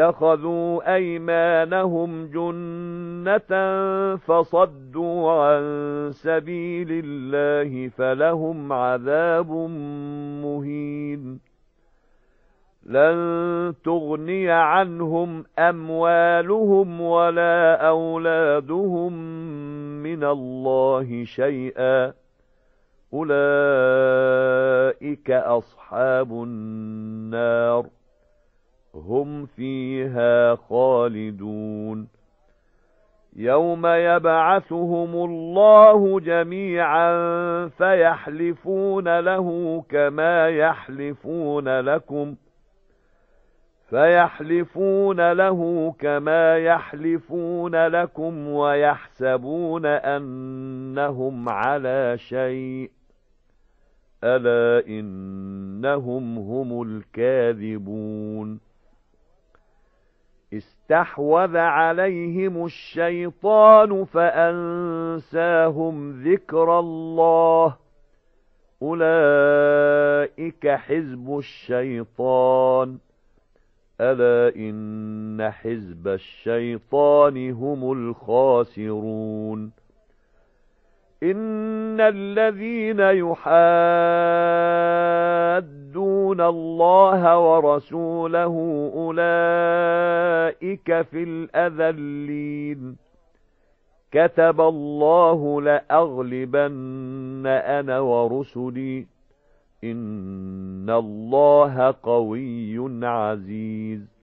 اتخذوا أيمانهم جنة فصدوا عن سبيل الله فلهم عذاب مهين لن تغني عنهم أموالهم ولا أولادهم من الله شيئا أولئك أصحاب النار هم فيها خالدون يوم يبعثهم الله جميعا فيحلفون له كما يحلفون لكم فيحلفون له كما يحلفون لكم ويحسبون أنهم على شيء ألا إنهم هم الكاذبون استحوذ عليهم الشيطان فأنساهم ذكر الله أولئك حزب الشيطان ألا إن حزب الشيطان هم الخاسرون إن الذين يحاسبون يُطِيعُونَ اللَّهَ وَرَسُولَهُ أُولَئِكَ فِي الْأَذَلِّينَ كَتَبَ اللَّهُ لَأَغْلِبَنَّ أَنَا وَرُسُلِي إِنَّ اللَّهَ قَوِيٌّ عَزِيزٌ